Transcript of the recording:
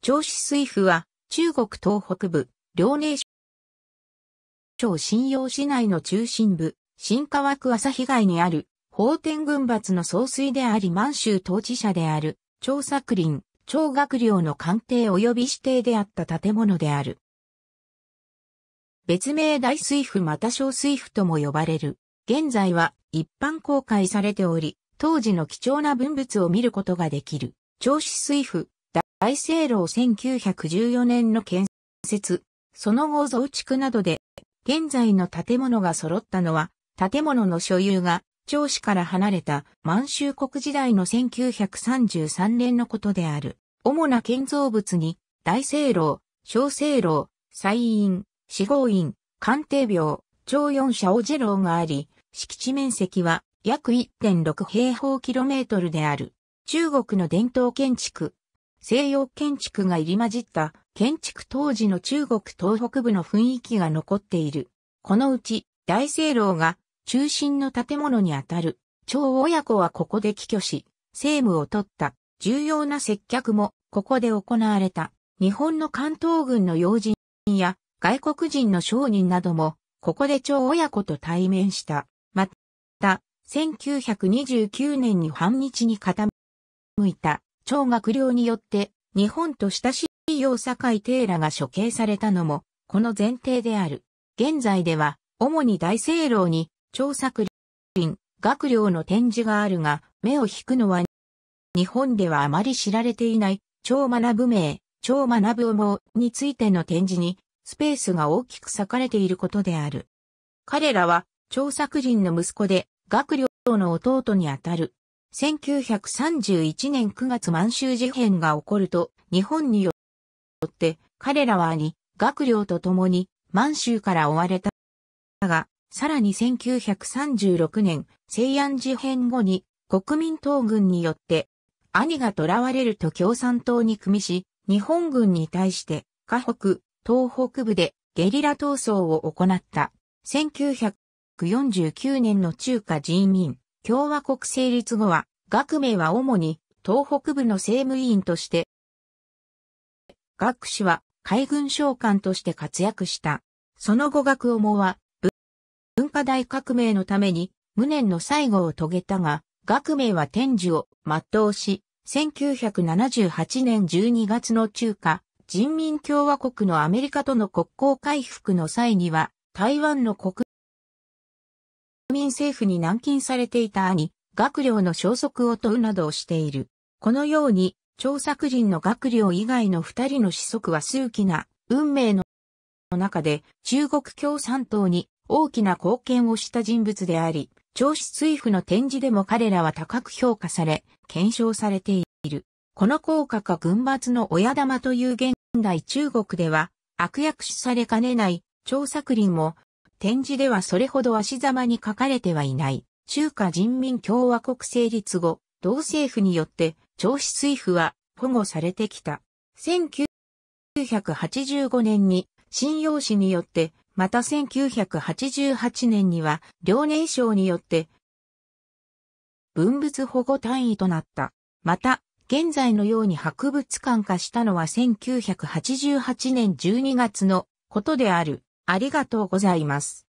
長子水府は中国東北部、遼寧省新陽市内の中心部、新川区朝日街にある、法天群伐の総水であり満州統治者である、長作林、長学良の官邸及び指定であった建物である。別名大水府また小水府とも呼ばれる。現在は一般公開されており、当時の貴重な文物を見ることができる。長子水府、大聖楼1914年の建設、その後増築などで、現在の建物が揃ったのは、建物の所有が、長子から離れた満州国時代の1933年のことである。主な建造物に、大聖楼、小聖楼、西院、四方院、官邸廟、長四社お寺楼があり、敷地面積は約1.6平方キロメートルである。中国の伝統建築、西洋建築が入り混じった建築当時の中国東北部の雰囲気が残っている。このうち大聖楼が中心の建物にあたる。超親子はここで帰居し、政務を取った重要な接客もここで行われた。日本の関東軍の要人や外国人の商人などもここで超親子と対面した。また、1929年に反日に傾いた超学良によって日本と親しい洋堺テーラが処刑されたのも、この前提である。現在では、主に大聖楼に、張作林、学良の展示があるが、目を引くのは、日本ではあまり知られていない、超学名、超学思うについての展示に、スペースが大きく裂かれていることである。彼らは、張作林の息子で、学良の弟にあたる、1931年9月満州事変が起こると、日本によって、彼らは兄、学寮と共に満州から追われただが、さらに1936年、西安事変後に国民党軍によって、兄が囚われると共産党に組みし、日本軍に対して、河北、東北部でゲリラ闘争を行った。1949年の中華人民共和国成立後は、学名は主に東北部の政務委員として、学士は海軍将官として活躍した。その後学思は、文化大革命のために無念の最後を遂げたが、学名は天寿を全うし、1978年12月の中華人民共和国のアメリカとの国交回復の際には、台湾の国民政府に軟禁されていた兄、学寮の消息を問うなどをしている。このように、張作人の学寮以外の二人の子息は数奇な運命の中で中国共産党に大きな貢献をした人物であり、長子追府の展示でも彼らは高く評価され、検証されている。この効果か軍閥の親玉という現代中国では悪役視されかねない張作林も展示ではそれほど足ざまに書かれてはいない、中華人民共和国成立後、同政府によって、長子水府は保護されてきた。1985年に、信陽市によって、また1988年には、遼寧省によって、文物保護単位となった。また、現在のように博物館化したのは1988年12月のことである。ありがとうございます。